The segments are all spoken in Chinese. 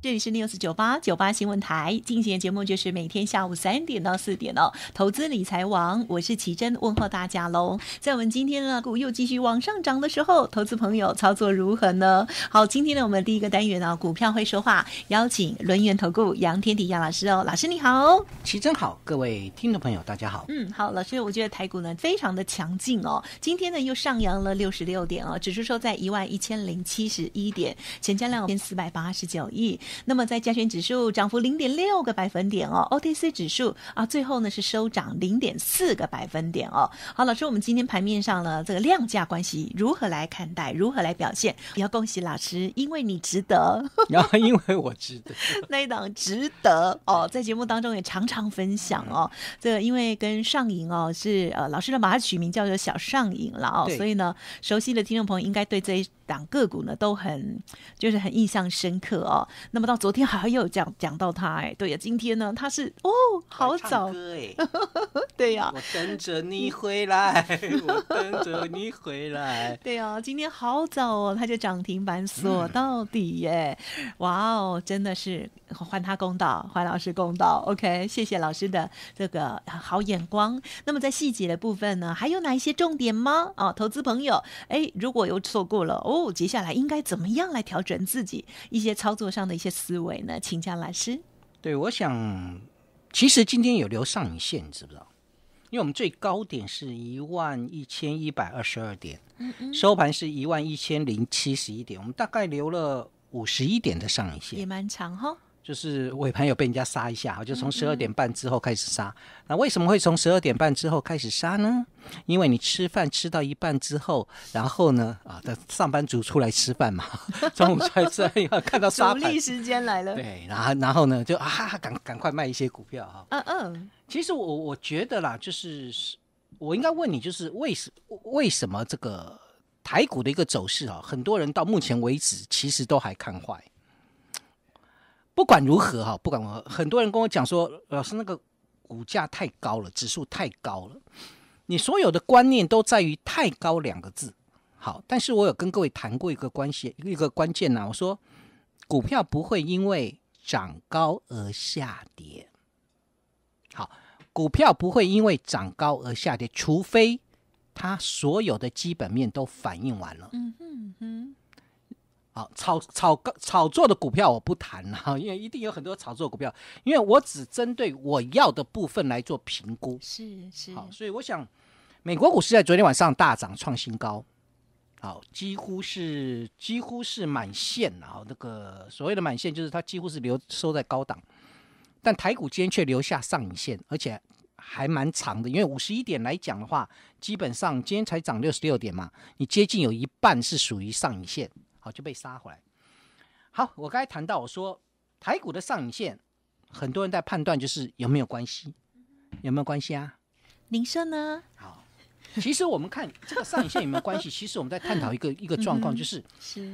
这里是六四九八九八新闻台进行的节目，就是每天下午三点到四点哦。投资理财王，我是奇珍，问候大家喽。在我们今天呢，股又继续往上涨的时候，投资朋友操作如何呢？好，今天呢，我们第一个单元啊，股票会说话，邀请轮源投顾杨天迪杨老师哦。老师你好，奇珍好，各位听众朋友大家好。嗯，好，老师，我觉得台股呢非常的强劲哦，今天呢又上扬了六十六点哦，指数收在一万一千零七十一点，成交量四百八十九亿。那么，在加权指数涨幅零点六个百分点哦，OTC 指数啊，最后呢是收涨零点四个百分点哦。好，老师，我们今天盘面上呢，这个量价关系如何来看待？如何来表现？要恭喜老师，因为你值得。然 要因为我值得，那一档值得哦，在节目当中也常常分享哦。这因为跟上瘾哦，是呃，老师呢把它取名叫做小上瘾了哦，所以呢，熟悉的听众朋友应该对这一。党个股呢都很就是很印象深刻哦。那么到昨天还有讲讲到他哎，对呀。今天呢他是哦好早 对呀。我等着你回来，我等着你回来。对呀，今天好早哦，他就涨停板 锁到底耶。哇哦，真的是还他公道，还老师公道。OK，谢谢老师的这个好眼光。那么在细节的部分呢，还有哪一些重点吗？啊，投资朋友，哎，如果又错过了哦。接下来应该怎么样来调整自己一些操作上的一些思维呢？请教老师。对，我想，其实今天有留上影线，你知不知道？因为我们最高点是一万一千一百二十二点，收盘是一万一千零七十一点，我们大概留了五十一点的上影线，也蛮长哈。就是尾盘有被人家杀一下，我就从十二点半之后开始杀。那为什么会从十二点半之后开始杀呢？因为你吃饭吃到一半之后，然后呢，啊，的上班族出来吃饭嘛，中午出来吃饭，看到杀 主时间来了。对，然后然后呢，就啊，赶赶快卖一些股票哈。嗯嗯。其实我我觉得啦，就是我应该问你，就是为什为什么这个台股的一个走势啊，很多人到目前为止其实都还看坏。不管如何哈，不管我很多人跟我讲说，老师那个股价太高了，指数太高了，你所有的观念都在于太高两个字。好，但是我有跟各位谈过一个关系，一个关键呢，我说股票不会因为涨高而下跌。好，股票不会因为涨高而下跌，除非它所有的基本面都反映完了。嗯哼哼。好，炒炒高炒作的股票我不谈了，因为一定有很多炒作股票。因为我只针对我要的部分来做评估。是是。好，所以我想，美国股市在昨天晚上大涨创新高，好，几乎是几乎是满线后那个所谓的满线，就是它几乎是留收在高档。但台股今天却留下上影线，而且还蛮长的。因为五十一点来讲的话，基本上今天才涨六十六点嘛，你接近有一半是属于上影线。就被杀回来。好，我刚才谈到，我说台股的上影线，很多人在判断就是有没有关系，有没有关系啊？林生呢？好，其实我们看这个上影线有没有关系，其实我们在探讨一个一个状况，就是是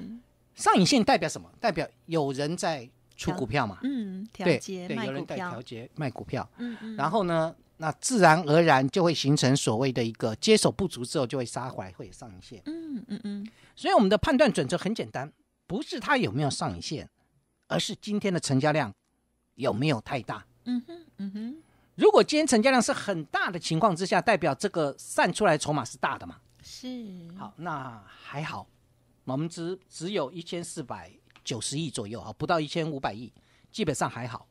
上影线代表什么？代表有人在出股票嘛？嗯，调节有人在调节卖股票。嗯嗯。然后呢？那自然而然就会形成所谓的一个接手不足之后就会杀回来会上一线。嗯嗯嗯。所以我们的判断准则很简单，不是它有没有上影线，而是今天的成交量有没有太大。嗯哼嗯哼。如果今天成交量是很大的情况之下，代表这个散出来筹码是大的嘛？是。好，那还好，我们只只有一千四百九十亿左右啊，不到一千五百亿，基本上还好。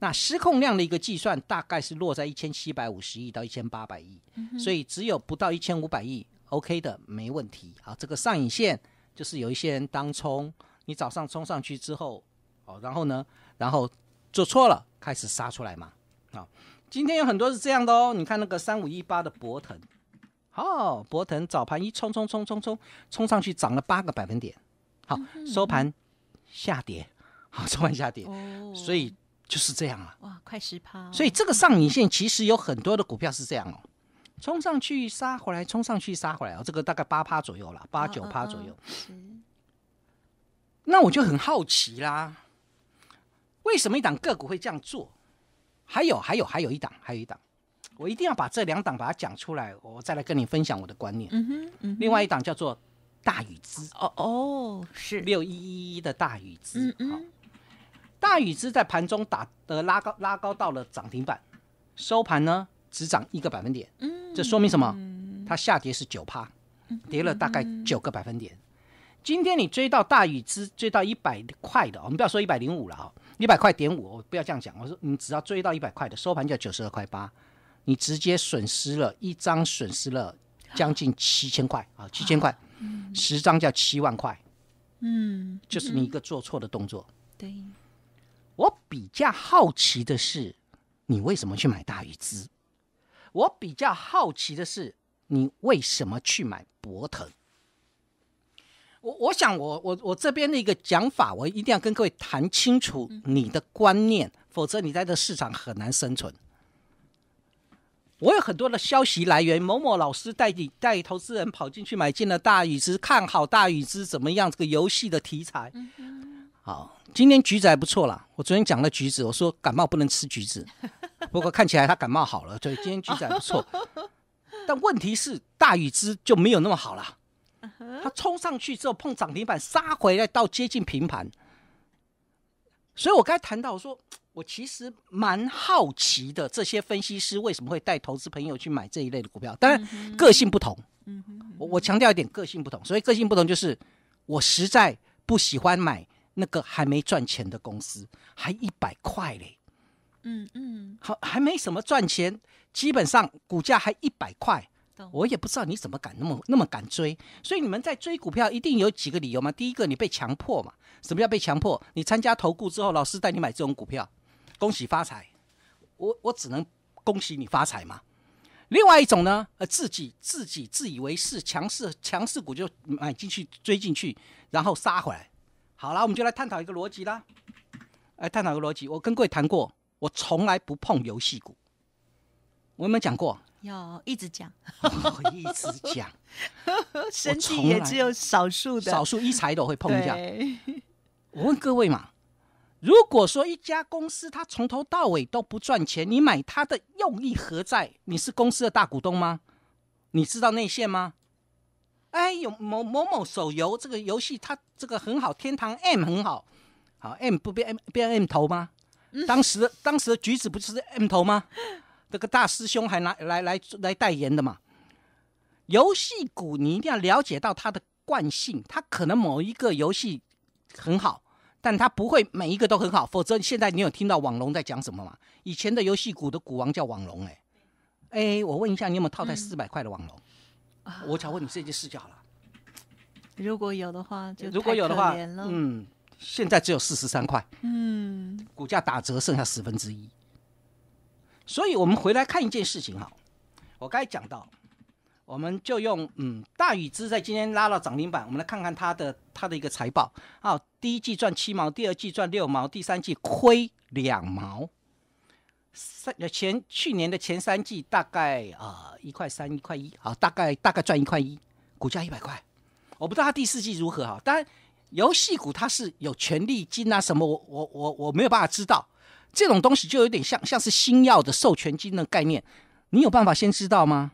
那失控量的一个计算大概是落在一千七百五十亿到一千八百亿，所以只有不到一千五百亿，OK 的没问题。好，这个上影线就是有一些人当冲，你早上冲上去之后，哦，然后呢，然后做错了，开始杀出来嘛。好，今天有很多是这样的哦。你看那个三五一八的博腾，好，博腾早盘一冲冲冲冲冲冲上去涨了八个百分点，好，收盘下跌，好，收盘下跌，所以。就是这样啊！哇，快十趴！所以这个上影线其实有很多的股票是这样哦，冲上去杀回来，冲上去杀回来哦，这个大概八趴左右了，八九趴左右。那我就很好奇啦，为什么一档个股会这样做？还有，还有，还有一档，还有一档，我一定要把这两档把它讲出来，我再来跟你分享我的观念。嗯哼。另外一档叫做大禹资哦哦，是六一一一的大禹资。嗯嗯。大禹之在盘中打的拉高，拉高到了涨停板，收盘呢只涨一个百分点。嗯，这说明什么？它下跌是九趴，跌了大概九个百分点。今天你追到大宇之追到一百块的，我们不要说一百零五了啊，一百块点五，我不要这样讲。我说你只要追到一百块的，收盘就九十二块八，你直接损失了一张损失了将近七千块啊，七千块，十张叫七万块。嗯，就是你一个做错的动作。对。我比较好奇的是，你为什么去买大禹资？我比较好奇的是，你为什么去买博腾？我我想，我我我这边的一个讲法，我一定要跟各位谈清楚你的观念，否则你在这市场很难生存。我有很多的消息来源，某某老师带你带投资人跑进去买进了大禹之，看好大禹之怎么样？这个游戏的题材。好，今天橘子还不错啦。我昨天讲了橘子，我说感冒不能吃橘子。不过看起来他感冒好了，对，今天橘子还不错。但问题是大禹之就没有那么好了。他冲上去之后碰涨停板杀回来，到接近平盘。所以我刚才谈到，我说我其实蛮好奇的，这些分析师为什么会带投资朋友去买这一类的股票？当然个性不同。我我强调一点，个性不同。所以个性不同就是我实在不喜欢买。那个还没赚钱的公司还一百块嘞，嗯嗯，好还没什么赚钱，基本上股价还一百块，我也不知道你怎么敢那么那么敢追，所以你们在追股票一定有几个理由嘛？第一个，你被强迫嘛？什么叫被强迫？你参加投顾之后，老师带你买这种股票，恭喜发财，我我只能恭喜你发财嘛。另外一种呢，呃自己自己自以为是强势强势股就买进去追进去，然后杀回来。好了，我们就来探讨一个逻辑啦。来探讨一个逻辑，我跟各位谈过，我从来不碰游戏股。我有没有讲过？有，一直讲，一直讲。神 奇也只有少数的，少数一财都会碰一下。我问各位嘛，如果说一家公司它从头到尾都不赚钱，你买它的用意何在？你是公司的大股东吗？你知道内线吗？哎，有某某某手游这个游戏，它这个很好，天堂 M 很好，好 M 不变 M 变 M 头吗？当时当时的橘子不就是 M 头吗？这个大师兄还拿来来来代言的嘛。游戏股你一定要了解到它的惯性，它可能某一个游戏很好，但它不会每一个都很好，否则现在你有听到网龙在讲什么吗？以前的游戏股的股王叫网龙，哎哎，我问一下，你有没有套在四百块的网龙？我想问你，件事就好了？如果有的话，就如果有的话，嗯，现在只有四十三块，嗯，股价打折剩下十分之一。所以，我们回来看一件事情哈，我刚才讲到，我们就用嗯，大禹之在今天拉到涨停板，我们来看看它的它的一个财报。好，第一季赚七毛，第二季赚六毛，第三季亏两毛。三前去年的前三季大概啊一块三一块一好大概大概赚一块一股价一百块我不知道他第四季如何哈但游戏股它是有权利金啊什么我我我我没有办法知道这种东西就有点像像是新药的授权金的概念你有办法先知道吗？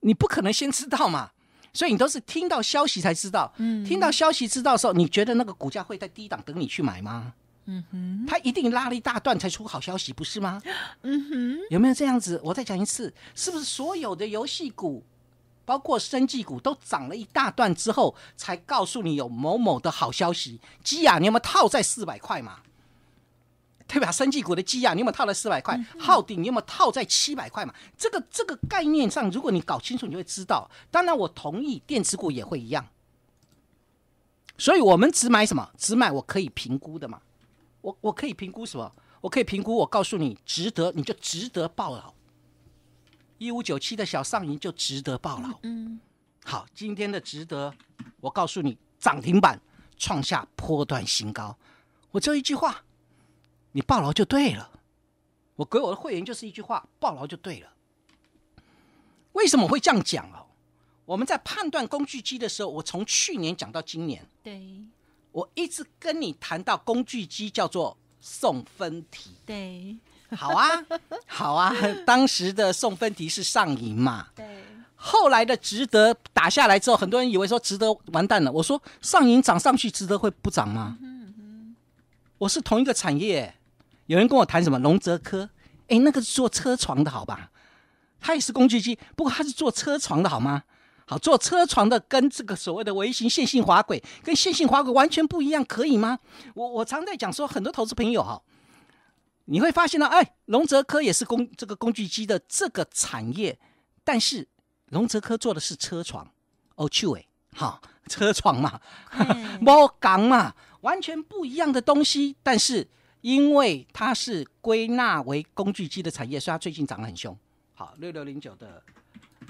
你不可能先知道嘛，所以你都是听到消息才知道，嗯，听到消息知道的时候你觉得那个股价会在低档等你去买吗？嗯哼，他一定拉了一大段才出好消息，不是吗？嗯哼，有没有这样子？我再讲一次，是不是所有的游戏股，包括生技股，都涨了一大段之后，才告诉你有某某的好消息？基亚，你有没有套在四百块嘛？对吧？生技股的基亚，你有没有套在四百块？耗定你有没有套在七百块嘛？这个这个概念上，如果你搞清楚，你就会知道。当然，我同意，电子股也会一样。所以我们只买什么？只买我可以评估的嘛。我我可以评估什么？我可以评估，我告诉你，值得你就值得报了。一五九七的小上银就值得报了。嗯，好，今天的值得，我告诉你，涨停板创下波段新高，我就一句话，你报牢就对了。我给我的会员就是一句话，报牢就对了。为什么会这样讲哦？我们在判断工具机的时候，我从去年讲到今年，对。我一直跟你谈到工具机叫做送分题，对，好啊，好啊，当时的送分题是上瘾嘛，对，后来的值得打下来之后，很多人以为说值得完蛋了，我说上瘾涨上去，值得会不涨吗？嗯嗯，我是同一个产业，有人跟我谈什么龙泽科，哎，那个是做车床的，好吧，他也是工具机，不过他是做车床的好吗？好，做车床的跟这个所谓的微型线性滑轨跟线性滑轨完全不一样，可以吗？我我常在讲说，很多投资朋友哈，你会发现呢，哎，龙泽科也是工这个工具机的这个产业，但是龙泽科做的是车床，哦去尾，好车床嘛，猫港嘛，完全不一样的东西，但是因为它是归纳为工具机的产业，所以它最近涨得很凶。好，六六零九的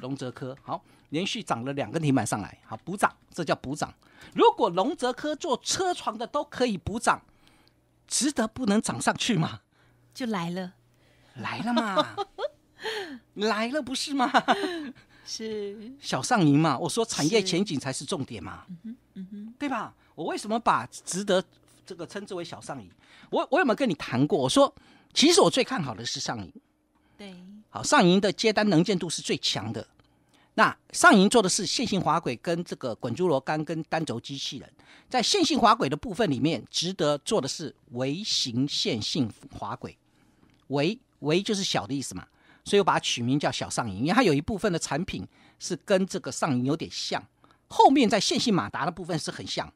龙泽科，好。连续涨了两个停板上来，好补涨，这叫补涨。如果龙泽科做车床的都可以补涨，值得不能涨上去吗？就来了，来了嘛，来了不是吗？是小上影嘛？我说产业前景才是重点嘛，嗯哼，嗯哼，对吧？我为什么把值得这个称之为小上影？我我有没有跟你谈过？我说，其实我最看好的是上影，对，好上影的接单能见度是最强的。那上银做的是线性滑轨跟这个滚珠螺杆跟单轴机器人，在线性滑轨的部分里面，值得做的是微型线性滑轨，微微就是小的意思嘛，所以我把它取名叫小上银，因为它有一部分的产品是跟这个上银有点像，后面在线性马达的部分是很像。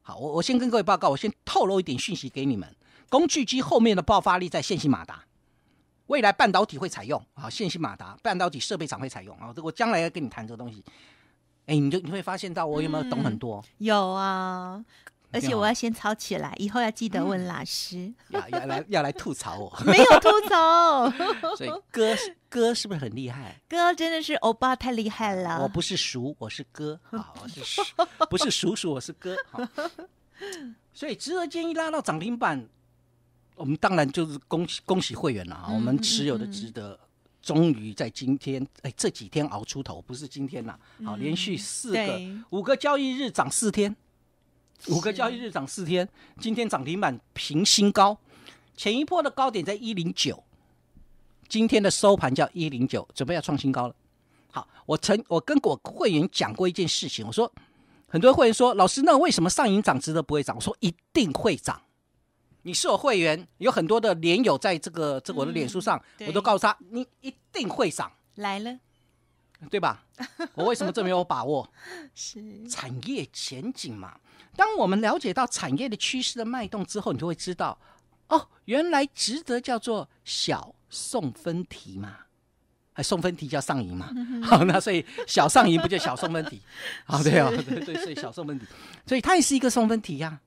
好，我我先跟各位报告，我先透露一点讯息给你们，工具机后面的爆发力在线性马达。未来半导体会采用啊，线性马达，半导体设备厂会采用啊。我将来要跟你谈这个东西，哎，你就你会发现到我有没有懂很多？有啊，而且我要先抄起来，以后要记得问老师。要来要来吐槽我？没有吐槽。所以哥哥是不是很厉害？哥真的是欧巴太厉害了。我不是叔，我是哥，好，我是叔，不是叔叔，我是哥。所以值得建议拉到涨停板。我们当然就是恭喜恭喜会员了啊！我们持有的值得，终于在今天，哎，这几天熬出头，不是今天呐，好，连续四个、五个交易日涨四天，五个交易日涨四天，今天涨停板平新高，前一波的高点在一零九，今天的收盘叫一零九，准备要创新高了。好，我曾我跟我会员讲过一件事情，我说很多会员说，老师，那为什么上影涨值得不会涨？我说一定会涨。你是我会员，有很多的连友在这个这我的脸书上，我都告诉他，你一定会涨来了，对吧？我为什么这么有把握？是产业前景嘛？当我们了解到产业的趋势的脉动之后，你就会知道哦，原来值得叫做小送分题嘛，还送分题叫上瘾嘛？好，那所以小上瘾不就小送分题？好，对啊，对，所以小送分题，所以它也是一个送分题呀。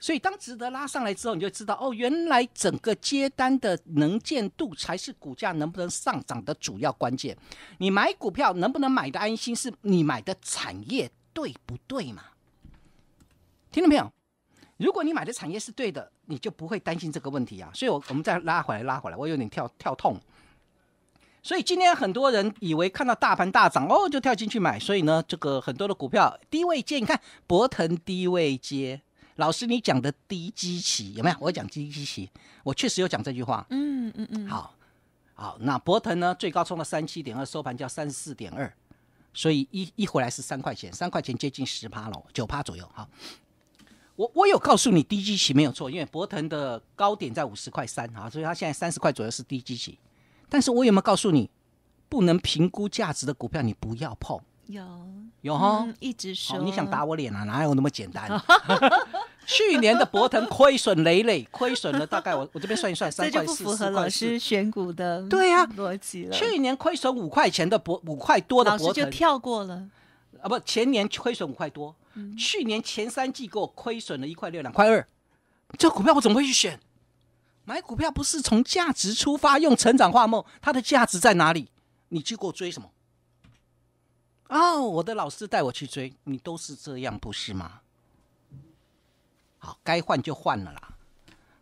所以当值得拉上来之后，你就知道哦，原来整个接单的能见度才是股价能不能上涨的主要关键。你买股票能不能买的安心，是你买的产业对不对嘛？听到没有？如果你买的产业是对的，你就不会担心这个问题啊。所以，我我们再拉回来，拉回来，我有点跳跳痛。所以今天很多人以为看到大盘大涨哦，就跳进去买，所以呢，这个很多的股票低位接，你看博腾低位接。老师，你讲的低基期有没有？我讲低基期，我确实有讲这句话。嗯嗯嗯。好，好，那博腾呢？最高冲到三七点二，收盘叫三四点二，所以一一回来是三块钱，三块钱接近十趴了，九趴左右。好，我我有告诉你低基期没有错，因为博腾的高点在五十块三啊，所以它现在三十块左右是低基期。但是我有没有告诉你，不能评估价值的股票你不要碰？有有哈，一直说。你想打我脸啊？哪有那么简单？去年的博腾亏损累累，亏损了大概我我这边算一算，三块四、块这就不符合老师选股的对呀逻辑了。去年亏损五块钱的博，五块多的博腾就跳过了。啊，不，前年亏损五块多，去年前三季给我亏损了一块六、两块二，这股票我怎么会去选？买股票不是从价值出发，用成长化梦，它的价值在哪里？你去给我追什么？哦，我的老师带我去追，你都是这样，不是吗？好，该换就换了啦。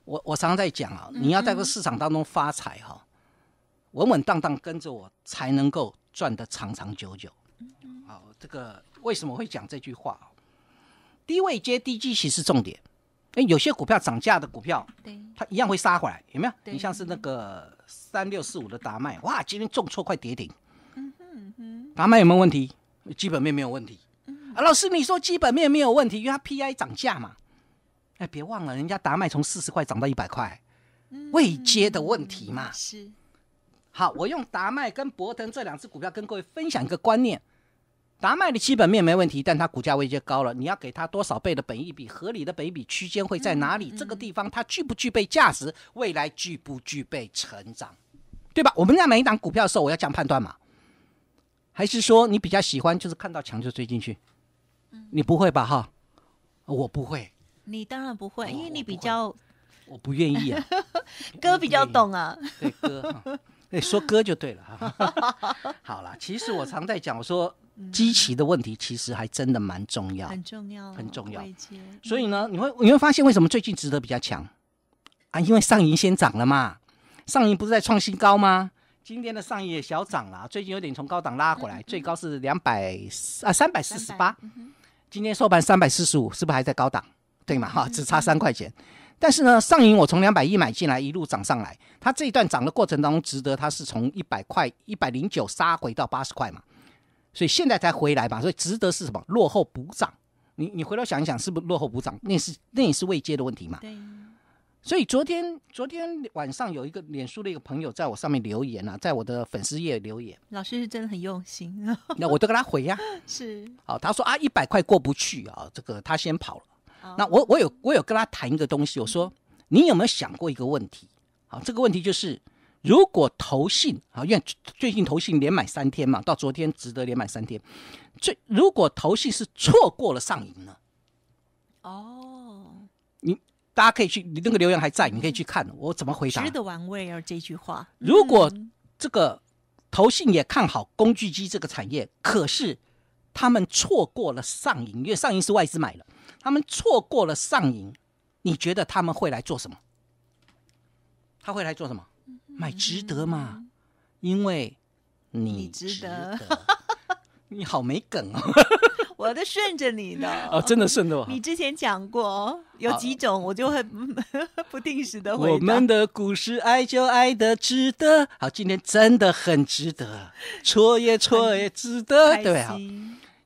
我我常常在讲啊，你要在个市场当中发财哈，稳稳当当跟着我才能够赚得长长久久。好，这个为什么会讲这句话？低位接低其息是重点。哎，有些股票涨价的股票，它一样会杀回来，有没有？你像是那个三六四五的达麦，哇，今天重挫快跌停。达麦有没有问题？基本面没有问题。啊，老师，你说基本面没有问题，因为它 P I 涨价嘛。哎，别忘了，人家达麦从四十块涨到一百块，未接的问题嘛。是，好，我用达麦跟博腾这两只股票跟各位分享一个观念：达麦的基本面没问题，但它股价未接高了，你要给它多少倍的本益比？合理的本比区间会在哪里？这个地方它具不具备价值？未来具不具备成长？对吧？我们在买一档股票的时候，我要这样判断嘛？还是说你比较喜欢，就是看到强就追进去？嗯，你不会吧？哈，我不会。你当然不会，因为你比较，我不愿意啊。哥 比较懂啊。对哥，对说哥就对了哈。好了，其实我常在讲，我说机器的问题其实还真的蛮重要，很重要，很重要。所以呢，你会你会发现为什么最近值得比较强啊？因为上银先涨了嘛，上银不是在创新高吗？今天的上银也小涨了，最近有点从高档拉回来，最高是两百啊三百四十八，今天收盘三百四十五，是不是还在高档？对嘛哈，只差三块钱，但是呢，上影我从两百一买进来，一路涨上来。它这一段涨的过程当中，值得它是从一百块一百零九杀回到八十块嘛，所以现在才回来嘛。所以值得是什么？落后补涨。你你回头想一想，是不是落后补涨？那是那也是未接的问题嘛。对。所以昨天昨天晚上有一个脸书的一个朋友在我上面留言啊，在我的粉丝页留言。老师是真的很用心。那我都跟他回呀。是。好，他说啊，一百块过不去啊，这个他先跑了。那我我有我有跟他谈一个东西，我说你有没有想过一个问题？好，这个问题就是，如果投信啊，因为最近投信连买三天嘛，到昨天值得连买三天。最如果投信是错过了上瘾呢？哦，你大家可以去，你那个留言还在，你可以去看我怎么回答。值得玩味儿这句话。如果这个投信也看好工具机这个产业，可是他们错过了上瘾，因为上影是外资买了。他们错过了上瘾，你觉得他们会来做什么？他会来做什么？买值得吗？因为你值得，你好没梗哦！我都顺着你的哦，真的顺着。你之前讲过哦，有几种，我就很 不定时的回答。我们的股市爱就爱的值得，好，今天真的很值得，错也错也值得，对啊。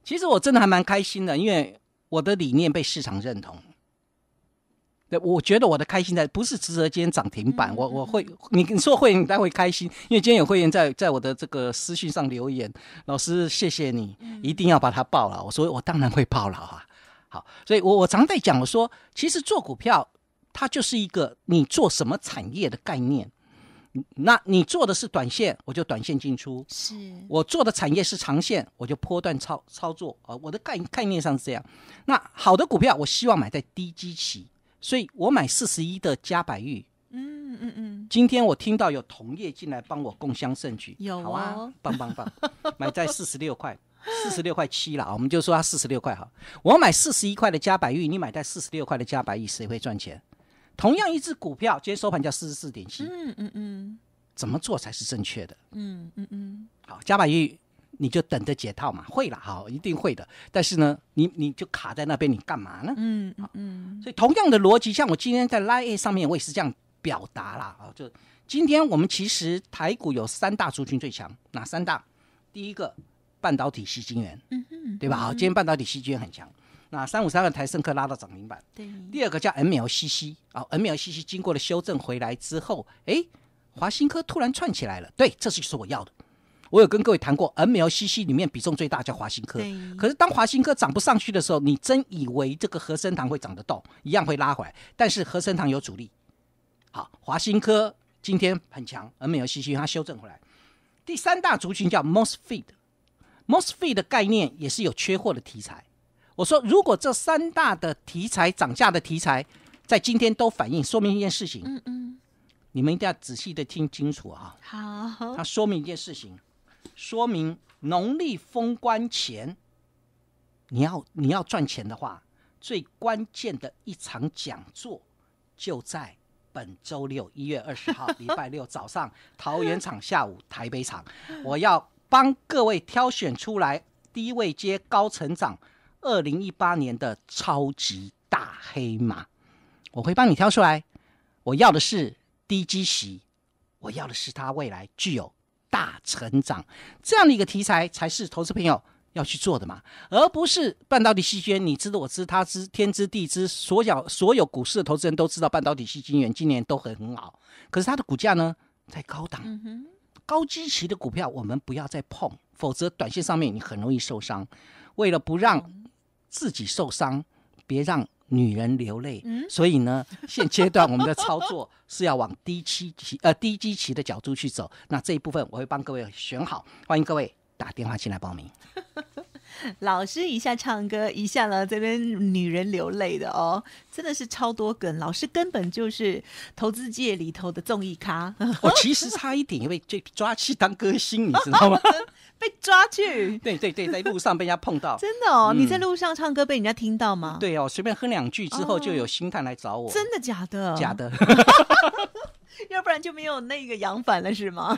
其实我真的还蛮开心的，因为。我的理念被市场认同，对，我觉得我的开心在不是值得今天涨停板，我我会，你你说会，你待会开心，因为今天有会员在在我的这个私信上留言，老师谢谢你，一定要把它报了。我说我当然会报了啊，好，所以我我常在讲我说，其实做股票它就是一个你做什么产业的概念。那你做的是短线，我就短线进出；是我做的产业是长线，我就波段操操作。啊，我的概概念上是这样。那好的股票，我希望买在低基期，所以我买四十一的嘉百玉。嗯嗯嗯。今天我听到有同业进来帮我共襄盛举，有啊，棒棒棒，买在四十六块，四十六块七了，我们就说它四十六块哈。我买四十一块的嘉百玉，你买在四十六块的嘉百玉，谁会赚钱？同样一只股票，今天收盘价四十四点七。嗯嗯嗯，怎么做才是正确的？嗯嗯嗯。好，加柏玉，你就等着解套嘛，会了哈，一定会的。但是呢，你你就卡在那边，你干嘛呢？嗯嗯所以同样的逻辑，像我今天在 Line 上面，我也是这样表达啦。啊。就今天我们其实台股有三大族群最强，哪三大？第一个半导体系晶源，嗯嗯，对吧？好，今天半导体系晶源很强。那三五三万台盛科拉到涨停板。第二个叫 MLCC 啊，MLCC 经过了修正回来之后，哎，华新科突然窜起来了。对，这就是我要的。我有跟各位谈过，MLCC 里面比重最大叫华新科。可是当华新科涨不上去的时候，你真以为这个和生堂会涨得到，一样会拉回来。但是和生堂有主力。好，华新科今天很强，MLCC 它修正回来。第三大族群叫 MOSFET，MOSFET 的概念也是有缺货的题材。我说，如果这三大的题材涨价的题材，在今天都反映，说明一件事情。嗯嗯，你们一定要仔细的听清楚啊。好，它说明一件事情，说明农历封关前，你要你要赚钱的话，最关键的一场讲座就在本周六一月二十号，礼拜六早上桃园场，下午台北场，我要帮各位挑选出来低位接高成长。二零一八年的超级大黑马，我会帮你挑出来。我要的是低基期，我要的是它未来具有大成长这样的一个题材，才是投资朋友要去做的嘛，而不是半导体细菌。你知道，我知，他知，天知地知，所有所有股市的投资人都知道半导体器件今年都很好，可是它的股价呢，在高档高基期的股票，我们不要再碰，否则短线上面你很容易受伤。为了不让自己受伤，别让女人流泪。所以呢，现阶段我们的操作是要往低期期、呃低基期的角度去走。那这一部分我会帮各位选好，欢迎各位打电话进来报名。老师一下唱歌，一下呢这边女人流泪的哦，真的是超多梗。老师根本就是投资界里头的综艺咖。我其实差一点因为被抓去当歌星，你知道吗？被抓去？对对对，在路上被人家碰到。真的哦，你在路上唱歌被人家听到吗？对哦，随便哼两句之后就有星探来找我。真的假的？假的。要不然就没有那个扬帆了，是吗？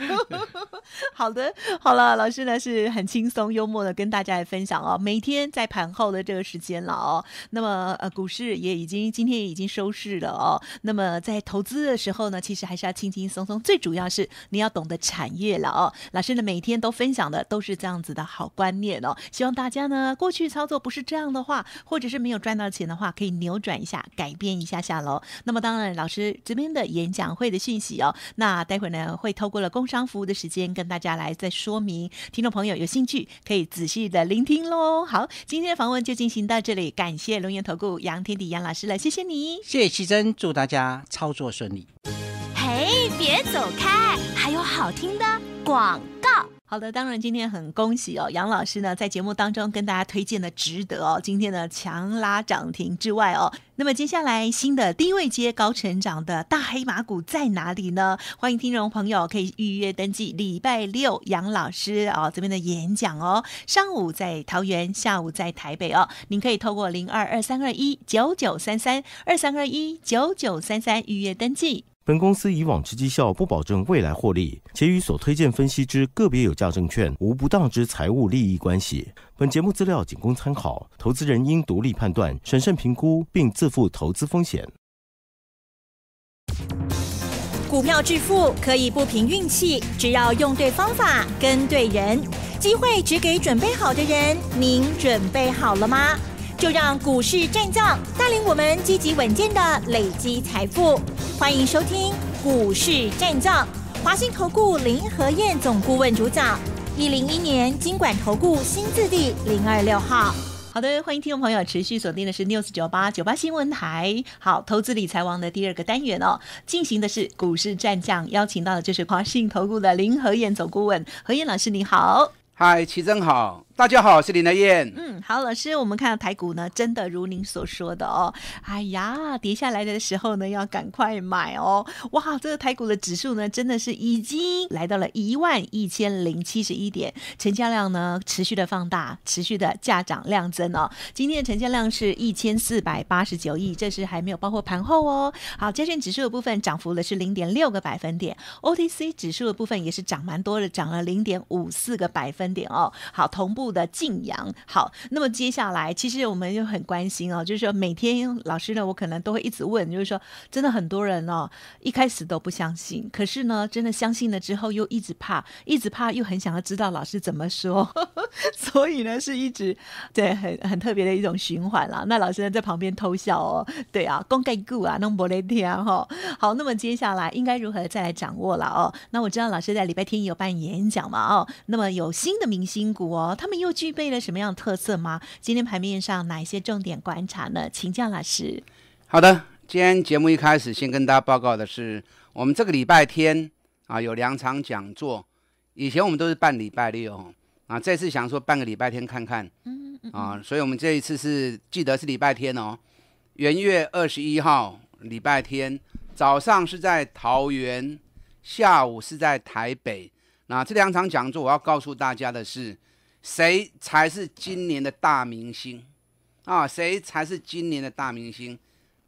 好的，好了，老师呢是很轻松幽默的跟大家来分享哦。每天在盘后的这个时间了哦，那么呃股市也已经今天也已经收市了哦。那么在投资的时候呢，其实还是要轻轻松松，最主要是你要懂得产业了哦。老师呢每天都分享的都是这样子的好观念哦，希望大家呢过去操作不是这样的话，或者是没有赚到钱的话，可以扭转一下，改变一下下喽。那么当然，老师这边的演讲会的信。信息哦，那待会呢会透过了工商服务的时间跟大家来再说明，听众朋友有兴趣可以仔细的聆听喽。好，今天的访问就进行到这里，感谢龙岩投顾杨天迪杨老师了，谢谢你，谢谢奇珍，祝大家操作顺利。嘿，别走开，还有好听的广告。好的，当然今天很恭喜哦，杨老师呢在节目当中跟大家推荐的值得哦，今天的强拉涨停之外哦，那么接下来新的低位接高成长的大黑马股在哪里呢？欢迎听众朋友可以预约登记礼拜六杨老师哦这边的演讲哦，上午在桃园，下午在台北哦，您可以透过零二二三二一九九三三二三二一九九三三预约登记。本公司以往之绩效不保证未来获利，且与所推荐分析之个别有价证券无不当之财务利益关系。本节目资料仅供参考，投资人应独立判断、审慎评估，并自负投资风险。股票致富可以不凭运气，只要用对方法、跟对人，机会只给准备好的人。您准备好了吗？就让股市战将带领我们积极稳健的累积财富。欢迎收听股市战将，华兴投顾林和燕总顾问主讲，一零一年经管投顾新字第零二六号。好的，欢迎听众朋友持续锁定的是 news 九八九八新闻台。好，投资理财王的第二个单元哦，进行的是股市战将，邀请到的就是华信投顾的林和燕总顾问，何燕老师你好，嗨，齐真好。大家好，是林德燕。嗯，好，老师，我们看到台股呢，真的如您所说的哦，哎呀，跌下来的时候呢，要赶快买哦。哇，这个台股的指数呢，真的是已经来到了一万一千零七十一点，成交量呢持续的放大，持续的价涨量增哦。今天的成交量是一千四百八十九亿，这是还没有包括盘后哦。好，加权指数的部分涨幅的是零点六个百分点，OTC 指数的部分也是涨蛮多的，涨了零点五四个百分点哦。好，同步。的敬仰。好，那么接下来其实我们又很关心哦，就是说每天老师呢，我可能都会一直问，就是说真的很多人哦，一开始都不相信，可是呢，真的相信了之后又一直怕，一直怕又很想要知道老师怎么说，所以呢是一直对很很特别的一种循环啦。那老师呢在旁边偷笑哦，对啊，公盖故啊弄不雷天哈。好，那么接下来应该如何再来掌握了哦？那我知道老师在礼拜天有办演讲嘛哦，那么有新的明星股哦，他们。又具备了什么样的特色吗？今天盘面上哪一些重点观察呢？请教老师。好的，今天节目一开始先跟大家报告的是，我们这个礼拜天啊有两场讲座。以前我们都是办礼拜六啊，这次想说半个礼拜天看看，嗯嗯嗯啊，所以我们这一次是记得是礼拜天哦，元月二十一号礼拜天早上是在桃园，下午是在台北。那这两场讲座我要告诉大家的是。谁才是今年的大明星啊？谁才是今年的大明星？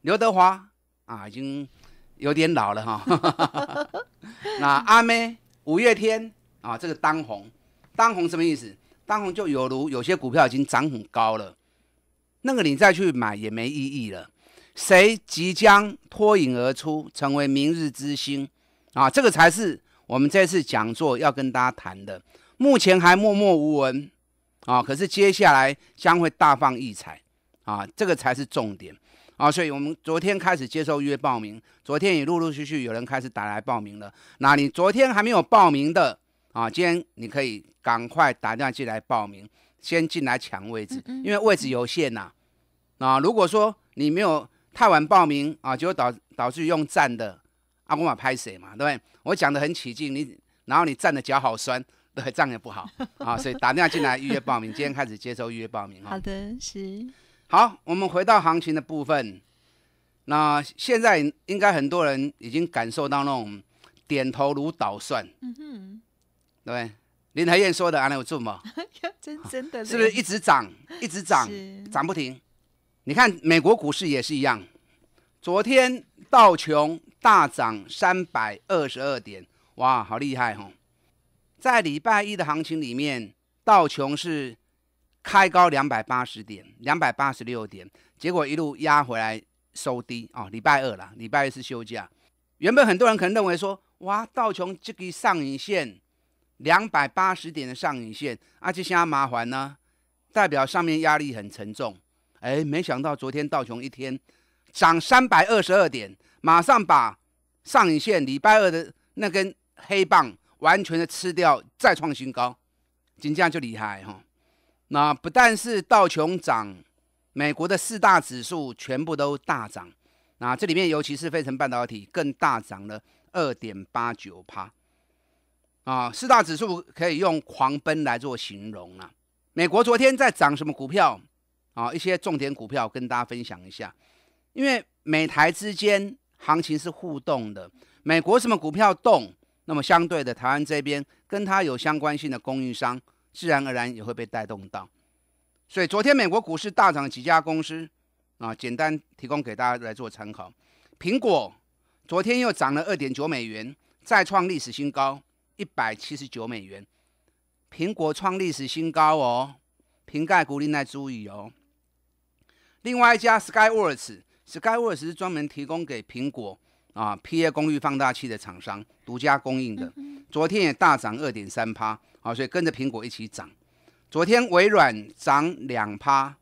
刘德华啊，已经有点老了哈。那阿妹、五月天啊，这个当红，当红什么意思？当红就犹如有些股票已经涨很高了，那个你再去买也没意义了。谁即将脱颖而出，成为明日之星啊？这个才是我们这次讲座要跟大家谈的。目前还默默无闻啊，可是接下来将会大放异彩啊，这个才是重点啊！所以，我们昨天开始接受预约报名，昨天也陆陆续续有人开始打来报名了。那你昨天还没有报名的啊，今天你可以赶快打电话进来报名，先进来抢位置，因为位置有限呐。啊，如果说你没有太晚报名啊，就果导导致用站的阿公马拍谁嘛，对不对？我讲的很起劲，你然后你站的脚好酸。对，这样也不好啊，所以打电话进来预约报名，今天开始接受预约报名好的，是。好，我们回到行情的部分。那现在应该很多人已经感受到那种点头如捣蒜，嗯哼，对林台燕说的，还能有这吗？真的，是不是一直涨，一直涨，涨不停？你看美国股市也是一样，昨天道琼大涨三百二十二点，哇，好厉害哦。在礼拜一的行情里面，道琼是开高两百八十点，两百八十六点，结果一路压回来收低啊。礼拜二了，礼拜一是休假。原本很多人可能认为说，哇，道琼这个上影线，两百八十点的上影线，啊，这下麻烦呢，代表上面压力很沉重。哎，没想到昨天道琼一天涨三百二十二点，马上把上影线礼拜二的那根黑棒。完全的吃掉，再创新高，金价就厉害哈。那不但是道琼涨，美国的四大指数全部都大涨。那这里面尤其是费城半导体更大涨了二点八九帕，啊，四大指数可以用狂奔来做形容了。美国昨天在涨什么股票啊？一些重点股票跟大家分享一下，因为美台之间行情是互动的，美国什么股票动？那么相对的，台湾这边跟它有相关性的供应商，自然而然也会被带动到。所以昨天美国股市大涨，几家公司啊，简单提供给大家来做参考。苹果昨天又涨了二点九美元，再创历史新高一百七十九美元。苹果创历史新高哦，瓶盖股，另外注意哦。另外一家 Skyworks，Skyworks 是专门提供给苹果。啊，P A 公寓放大器的厂商独家供应的，昨天也大涨二点三趴啊，所以跟着苹果一起涨。昨天微软涨两趴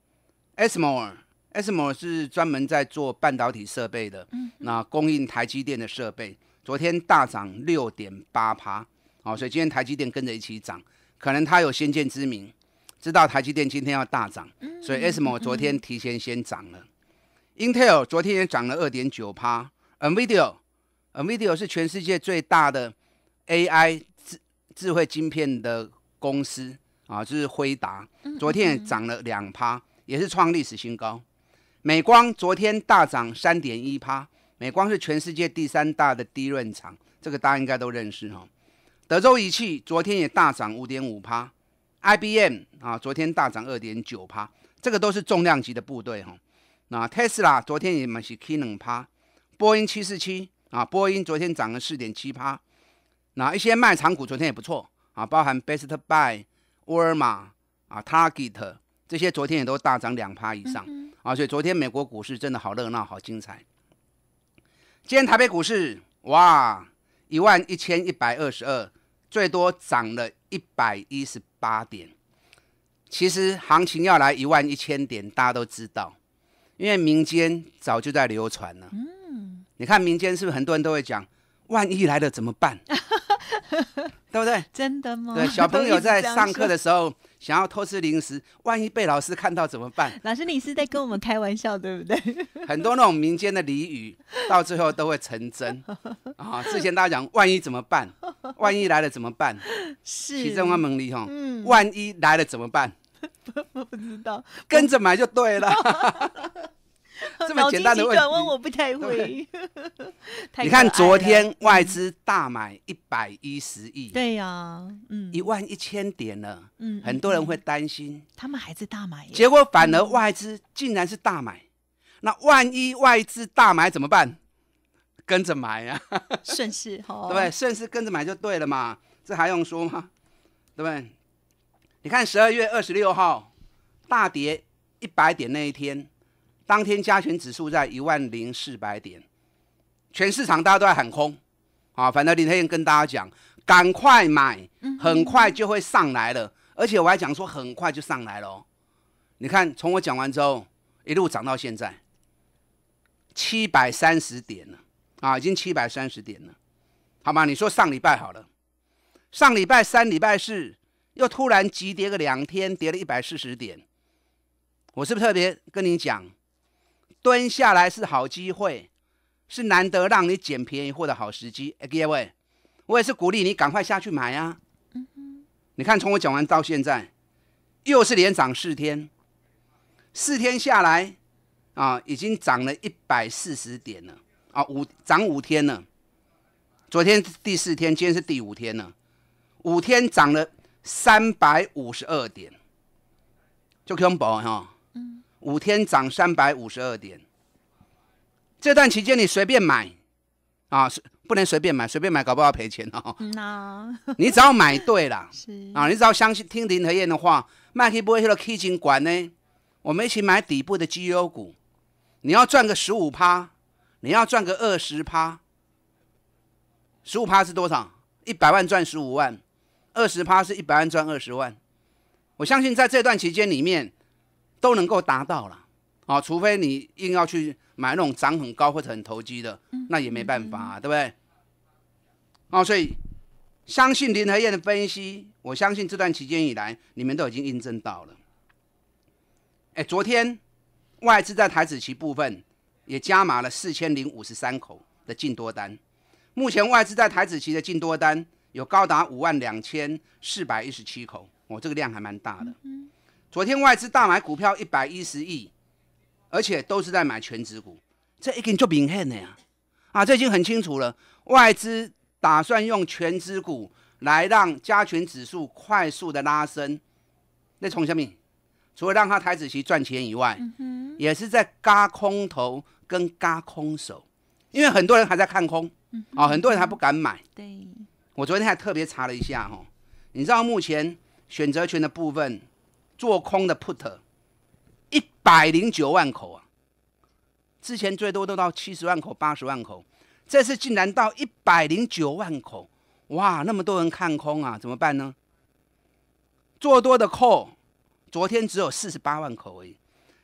s m r e s m e 是专门在做半导体设备的，那供应台积电的设备，昨天大涨六点八趴啊，所以今天台积电跟着一起涨，可能它有先见之明，知道台积电今天要大涨，所以 s m l 昨天提前先涨了。Intel 昨天也涨了二点九趴。Nvidia，Nvidia 是全世界最大的 AI 智智慧晶片的公司啊，就是辉达。昨天也涨了两趴，也是创历史新高。美光昨天大涨三点一趴，美光是全世界第三大的低润厂，这个大家应该都认识哈。德州仪器昨天也大涨五点五趴，IBM 啊昨天大涨二点九趴，这个都是重量级的部队哈。那 Tesla 昨天也蛮是七两趴。波音七四七啊，波音昨天涨了四点七趴，那一些卖场股昨天也不错啊，包含 Best Buy、沃尔玛啊、Target 这些昨天也都大涨两趴以上啊，所以昨天美国股市真的好热闹，好精彩。今天台北股市哇，一万一千一百二十二，最多涨了一百一十八点。其实行情要来一万一千点，大家都知道，因为民间早就在流传了。你看民间是不是很多人都会讲，万一来了怎么办？对不对？真的吗？对，小朋友在上课的时候想要偷吃零食，万一被老师看到怎么办？老师，你是在跟我们开玩笑对不对？很多那种民间的俚语，到最后都会成真 啊！之前大家讲万一怎么办，万一来了怎么办？是奇我万门里哈，万一来了怎么办？不知道，跟着买就对了。这么简单的问，我不太会。你看，昨天外资大买一百一十亿，对呀，嗯，一万一千点了，嗯，很多人会担心，他们还在大买，结果反而外资竟然是大买，那万一外资大买怎么办？跟着买啊，顺势，对不对？顺势跟着买就对了嘛，这还用说吗？对不对？你看十二月二十六号大跌一百点那一天。当天加权指数在一万零四百点，全市场大家都在喊空啊！反正林天燕跟大家讲，赶快买，很快就会上来了。而且我还讲说很快就上来了。你看，从我讲完之后，一路涨到现在七百三十点了啊，已经七百三十点了，好吗？你说上礼拜好了，上礼拜三、礼拜四又突然急跌个两天，跌了一百四十点。我是不是特别跟你讲？蹲下来是好机会，是难得让你捡便宜货的好时机。各位，我也是鼓励你赶快下去买啊！你看，从我讲完到现在，又是连涨四天，四天下来啊，已经涨了一百四十点了啊，五涨五天了。昨天第四天，今天是第五天了，五天涨了三百五十二点，就恐怖哈！五天涨三百五十二点，这段期间你随便买，啊，是不能随便买，随便买搞不好赔钱哦。嗯啊，你只要买对了，是啊，你只要相信听林和燕的话，麦基波去的 K 金管呢，我们一起买底部的绩优股，你要赚个十五趴，你要赚个二十趴，十五趴是多少？一百万赚十五万，二十趴是一百万赚二十万。我相信在这段期间里面。都能够达到了，啊，除非你硬要去买那种涨很高或者很投机的，那也没办法，对不对？哦，所以相信林和燕的分析，我相信这段期间以来，你们都已经印证到了。哎，昨天外资在台子期部分也加码了四千零五十三口的净多单，目前外资在台子期的净多单有高达五万两千四百一十七口，哦，这个量还蛮大的。嗯。昨天外资大买股票一百一十亿，而且都是在买全指股，这已经就明显了呀！啊，这已经很清楚了，外资打算用全指股来让加权指数快速的拉升。那从下面，除了让他台子期赚钱以外，也是在嘎空头跟嘎空手，因为很多人还在看空啊，很多人还不敢买。对，我昨天还特别查了一下哈，你知道目前选择权的部分。做空的 put 一百零九万口啊，之前最多都到七十万口、八十万口，这次竟然到一百零九万口，哇，那么多人看空啊，怎么办呢？做多的 call 昨天只有四十八万口而已，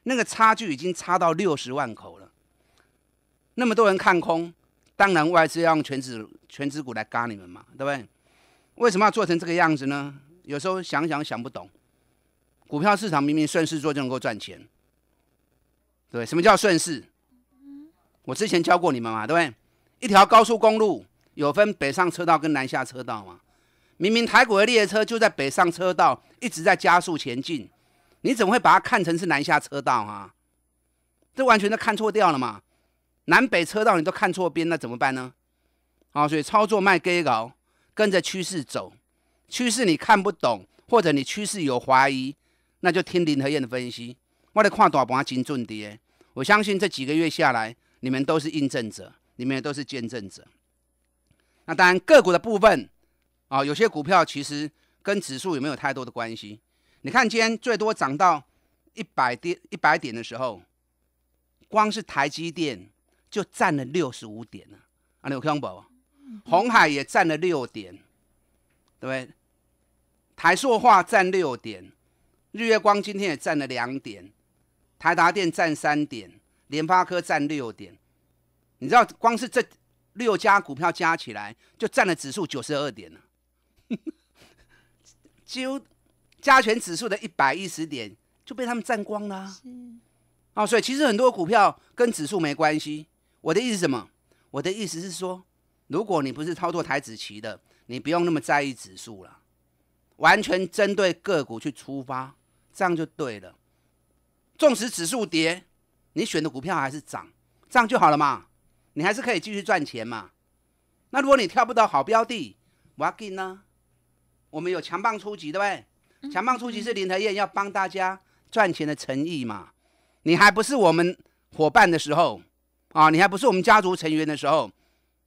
那个差距已经差到六十万口了。那么多人看空，当然我还是要用全指全指股来嘎你们嘛，对不对？为什么要做成这个样子呢？有时候想想想不懂。股票市场明明顺势做就能够赚钱，对？什么叫顺势？我之前教过你们嘛，对不对？一条高速公路有分北上车道跟南下车道嘛。明明台股的列车就在北上车道一直在加速前进，你怎么会把它看成是南下车道啊？这完全都看错掉了嘛！南北车道你都看错边，那怎么办呢？好，所以操作卖给搞，跟着趋势走。趋势你看不懂，或者你趋势有怀疑。那就听林和燕的分析。我了看大盘金重跌，我相信这几个月下来，你们都是印证者，你们都是见证者。那当然，个股的部分啊，有些股票其实跟指数也没有太多的关系。你看今天最多涨到一百点一百点的时候，光是台积电就占了六十五点呢。啊，你有看到不？红海也占了六点，对不对？台塑化占六点。日月光今天也占了两点，台达电占三点，联发科占六点。你知道，光是这六家股票加起来，就占了指数九十二点了。就 加权指数的一百一十点就被他们占光了。啊，所以其实很多股票跟指数没关系。我的意思什么？我的意思是说，如果你不是操作台子棋的，你不用那么在意指数了，完全针对个股去出发。这样就对了，纵使指数跌，你选的股票还是涨，这样就好了嘛？你还是可以继续赚钱嘛？那如果你挑不到好标的，我要进呢？我们有强棒初级，对不对？强棒初级是林和燕要帮大家赚钱的诚意嘛？你还不是我们伙伴的时候啊？你还不是我们家族成员的时候，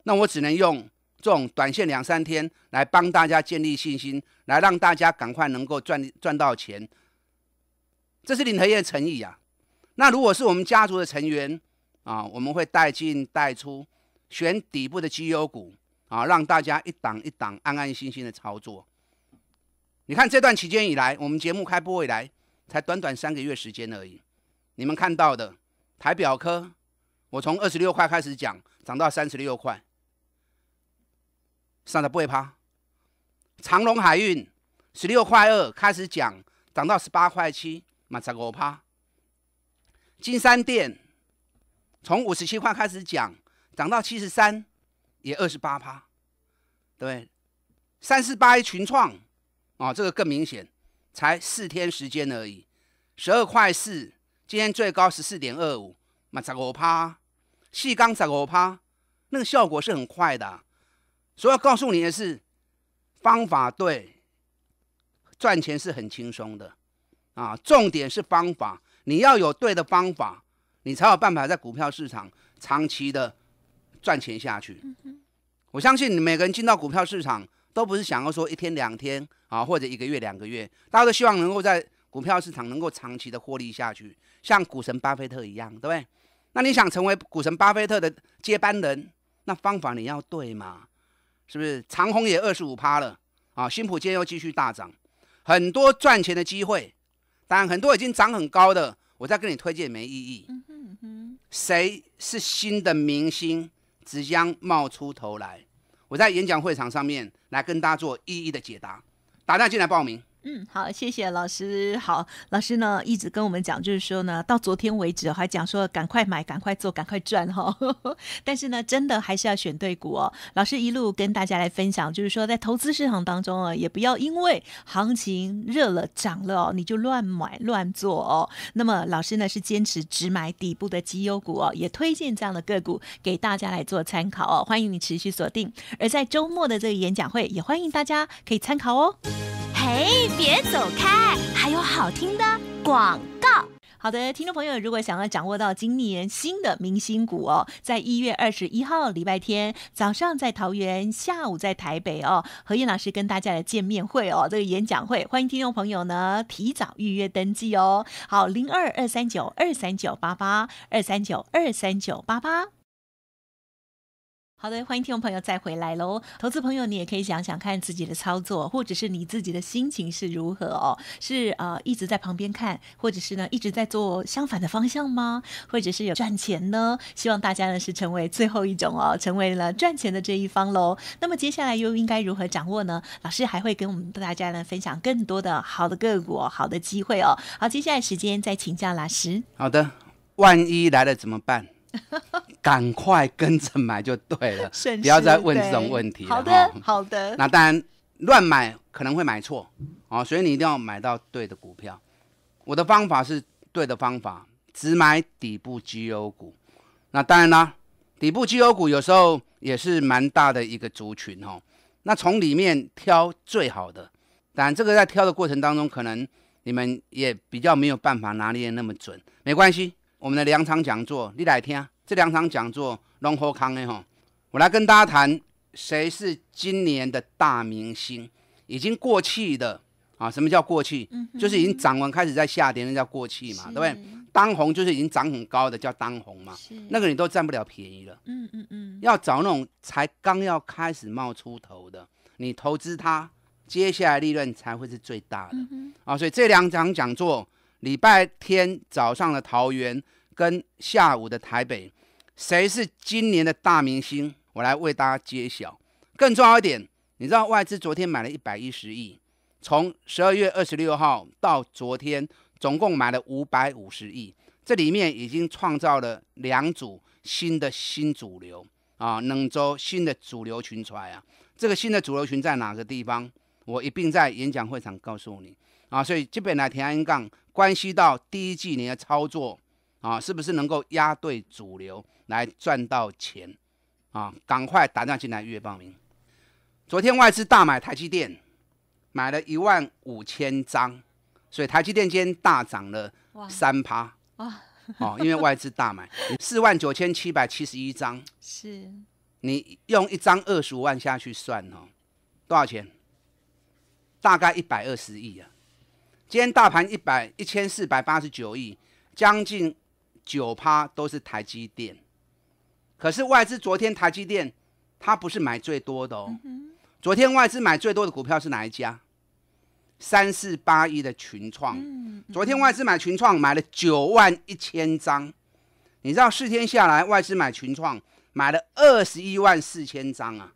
那我只能用这种短线两三天来帮大家建立信心，来让大家赶快能够赚赚到钱。这是林和燕的诚意呀。那如果是我们家族的成员啊，我们会带进带出，选底部的绩优股啊，让大家一档一档安安心心的操作。你看这段期间以来，我们节目开播以来，才短短三个月时间而已。你们看到的台表科，我从二十六块开始讲，涨到三十六块，上的不会趴？长隆海运十六块二开始讲，涨到十八块七。马扎个五趴，金山店从五十七块开始讲，涨到七十三，也二十八趴，对三四八一群创啊，这个更明显，才四天时间而已，十二块四，今天最高十四点二五，马扎个五趴，细钢扎个五趴，那个效果是很快的。以要告诉你的是，方法对，赚钱是很轻松的。啊，重点是方法，你要有对的方法，你才有办法在股票市场长期的赚钱下去。我相信你每个人进到股票市场，都不是想要说一天两天啊，或者一个月两个月，大家都希望能够在股票市场能够长期的获利下去，像股神巴菲特一样，对不对？那你想成为股神巴菲特的接班人，那方法你要对嘛？是不是？长虹也二十五趴了啊，新普今天又继续大涨，很多赚钱的机会。当然，很多已经涨很高的，我再跟你推荐没意义。谁是新的明星，即将冒出头来？我在演讲会场上面来跟大家做一一的解答。打电话进来报名。嗯，好，谢谢老师。好，老师呢一直跟我们讲，就是说呢，到昨天为止还讲说，赶快买，赶快做，赶快赚哈。但是呢，真的还是要选对股哦。老师一路跟大家来分享，就是说在投资市场当中啊，也不要因为行情热了涨了哦，你就乱买乱做哦。那么老师呢是坚持只买底部的绩优股哦，也推荐这样的个股给大家来做参考哦。欢迎你持续锁定，而在周末的这个演讲会，也欢迎大家可以参考哦。哎，别走开！还有好听的广告。好的，听众朋友，如果想要掌握到今年新的明星股哦，在一月二十一号礼拜天早上在桃园，下午在台北哦，何燕老师跟大家的见面会哦，这个演讲会，欢迎听众朋友呢提早预约登记哦。好，零二二三九二三九八八二三九二三九八八。好的，欢迎听众朋友再回来喽！投资朋友，你也可以想想看自己的操作，或者是你自己的心情是如何哦？是呃一直在旁边看，或者是呢一直在做相反的方向吗？或者是有赚钱呢？希望大家呢是成为最后一种哦，成为了赚钱的这一方喽。那么接下来又应该如何掌握呢？老师还会跟我们大家呢分享更多的好的个股、好的机会哦。好，接下来时间再请教老师。好的，万一来了怎么办？赶快跟着买就对了，不要再问这种问题了。好的，好的。那当然，乱买可能会买错啊，所以你一定要买到对的股票。我的方法是对的方法，只买底部绩优股。那当然啦，底部绩优股有时候也是蛮大的一个族群哦。那从里面挑最好的，但这个在挑的过程当中，可能你们也比较没有办法拿捏那么准，没关系。我们的两场讲座，你来听。这两场讲座龙好康的哈，我来跟大家谈谁是今年的大明星。已经过气的啊，什么叫过气？就是已经涨完开始在下跌，那叫过气嘛，对不对？当红就是已经涨很高的叫当红嘛，那个你都占不了便宜了。嗯嗯嗯。要找那种才刚要开始冒出头的，你投资它，接下来利润才会是最大的啊。所以这两场讲座。礼拜天早上的桃园跟下午的台北，谁是今年的大明星？我来为大家揭晓。更重要一点，你知道外资昨天买了一百一十亿，从十二月二十六号到昨天，总共买了五百五十亿。这里面已经创造了两组新的新主流啊，能州新的主流群出来啊。这个新的主流群在哪个地方？我一并在演讲会场告诉你。啊，所以这边来填安杠，关系到第一季你的操作啊，是不是能够压对主流来赚到钱？啊，赶快打话进来预约报名。昨天外资大买台积电，买了一万五千张，所以台积电今天大涨了三趴。哦，因为外资大买四万九千七百七十一张，是你用一张二十五万下去算哦，多少钱？大概一百二十亿啊。今天大盘一百一千四百八十九亿，将近九趴都是台积电。可是外资昨天台积电它不是买最多的哦。昨天外资买最多的股票是哪一家？三四八一的群创。昨天外资买群创买了九万一千张，你知道四天下来外资买群创买了二十一万四千张啊。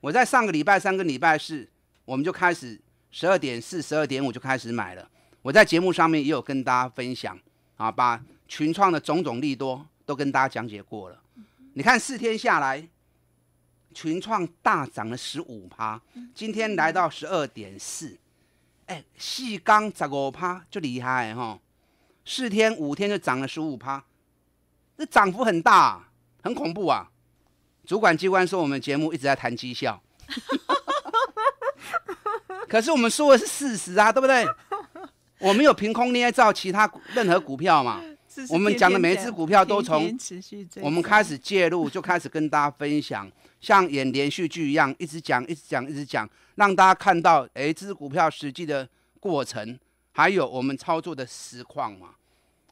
我在上个礼拜三、个礼拜四，我们就开始。十二点四、十二点五就开始买了。我在节目上面也有跟大家分享啊，把群创的种种利多都跟大家讲解过了。你看四天下来，群创大涨了十五趴，今天来到十二点四。哎，细钢十五趴就厉害哈，四天五天就涨了十五趴，这涨幅很大，很恐怖啊！主管机关说，我们节目一直在谈绩效。可是我们说的是事实啊，对不对？我们有凭空捏造其他任何股票嘛？我们讲的每一只股票都从我们开始介入就开始跟大家分享，像演连续剧一样，一直讲、一直讲、一直讲，让大家看到哎，这只股票实际的过程，还有我们操作的实况嘛。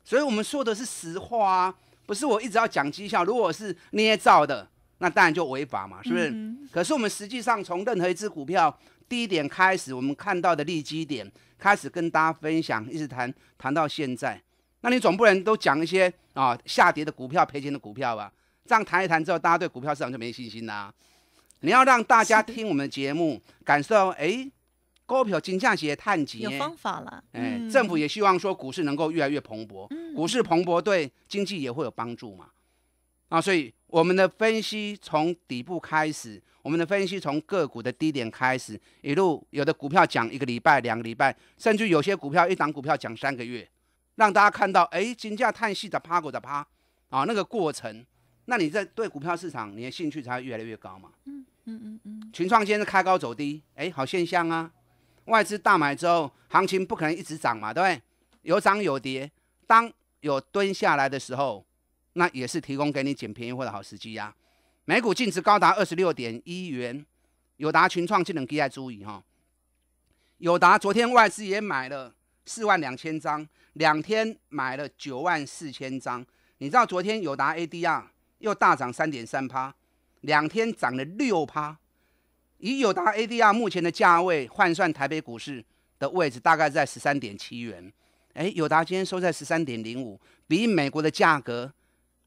所以，我们说的是实话，啊，不是我一直要讲绩效。如果是捏造的，那当然就违法嘛，是不是？可是我们实际上从任何一只股票。低点开始，我们看到的利基点开始跟大家分享，一直谈谈到现在。那你总不能都讲一些啊下跌的股票、赔钱的股票吧？这样谈一谈之后，大家对股票市场就没信心啦。你要让大家听我们的节目，感受哎，股票金价也探级有方法了。哎，政府也希望说股市能够越来越蓬勃，股市蓬勃对经济也会有帮助嘛。啊，所以。我们的分析从底部开始，我们的分析从个股的低点开始，一路有的股票讲一个礼拜、两个礼拜，甚至有些股票一档股票讲三个月，让大家看到，哎，金价叹息的趴、股的趴，啊，那个过程，那你在对股票市场，你的兴趣才会越来越高嘛。嗯嗯嗯嗯。群创先是开高走低，哎，好现象啊。外资大买之后，行情不可能一直涨嘛，对不对？有涨有跌，当有蹲下来的时候。那也是提供给你捡便宜货的好时机呀。每股净值高达二十六点一元，友达群创智能 DI 注意哈。友达昨天外资也买了四万两千张，两天买了九万四千张。你知道昨天友达 ADR 又大涨三点三趴，两天涨了六趴。以友达 ADR 目前的价位换算台北股市的位置大概在十三点七元。哎，友达今天收在十三点零五，比美国的价格。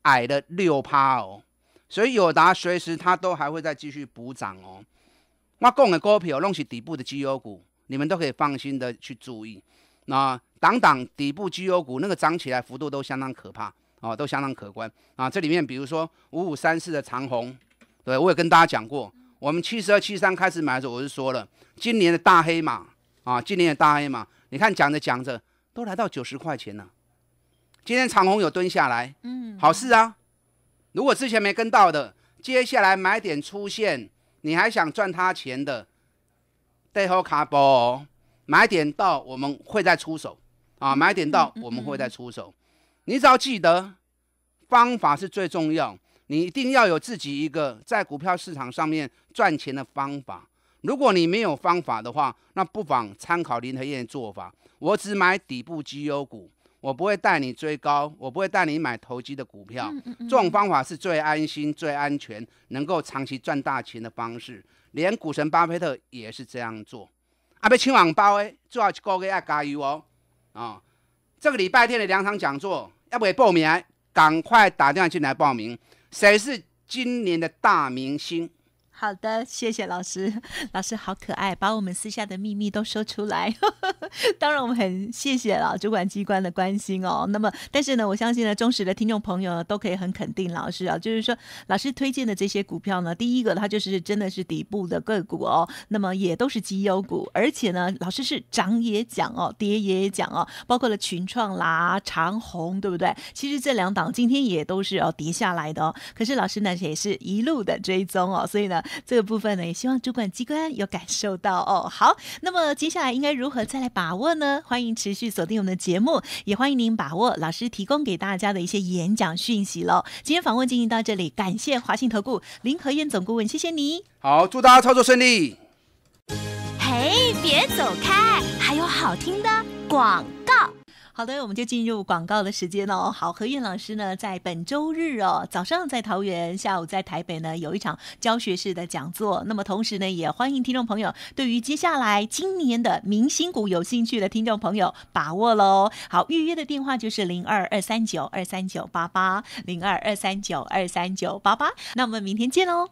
矮了六趴哦，所以友达随时它都还会再继续补涨哦。我讲的股票弄起底部的绩优股，你们都可以放心的去注意。那挡挡底部绩优股那个涨起来幅度都相当可怕哦，都相当可观啊。这里面比如说五五三四的长虹，对我也跟大家讲过，我们七十二七三开始买的时候，我就说了，今年的大黑马啊，今年的大黑马，你看讲着讲着都来到九十块钱了。今天长虹有蹲下来，嗯，好事啊！如果之前没跟到的，接下来买点出现，你还想赚他钱的，对后卡波买点到，我们会再出手啊！买点到，我们会再出手。你只要记得，方法是最重要，你一定要有自己一个在股票市场上面赚钱的方法。如果你没有方法的话，那不妨参考林和燕的做法，我只买底部绩优股。我不会带你追高，我不会带你买投机的股票。这种方法是最安心、最安全、能够长期赚大钱的方式。连股神巴菲特也是这样做。阿贝亲网包哎，最好去勾个要加油哦。啊，这个礼拜天的两场讲座，要不要报名？赶快打电话进来报名。谁是今年的大明星？好的，谢谢老师。老师好可爱，把我们私下的秘密都说出来。当然，我们很谢谢了主管机关的关心哦。那么，但是呢，我相信呢，忠实的听众朋友呢，都可以很肯定老师啊，就是说，老师推荐的这些股票呢，第一个它就是真的是底部的个股哦。那么，也都是绩优股，而且呢，老师是涨也讲哦，跌也讲哦，包括了群创啦、长虹，对不对？其实这两档今天也都是哦跌下来的哦。可是老师呢，也是一路的追踪哦，所以呢。这个部分呢，也希望主管机关有感受到哦。好，那么接下来应该如何再来把握呢？欢迎持续锁定我们的节目，也欢迎您把握老师提供给大家的一些演讲讯息喽。今天访问进行到这里，感谢华信投顾林和燕总顾问，谢谢你。好，祝大家操作顺利。嘿，别走开，还有好听的广告。好的，我们就进入广告的时间喽。好，何韵老师呢，在本周日哦，早上在桃园，下午在台北呢，有一场教学式的讲座。那么同时呢，也欢迎听众朋友，对于接下来今年的明星股有兴趣的听众朋友，把握喽。好，预约的电话就是零二二三九二三九八八零二二三九二三九八八。那我们明天见喽。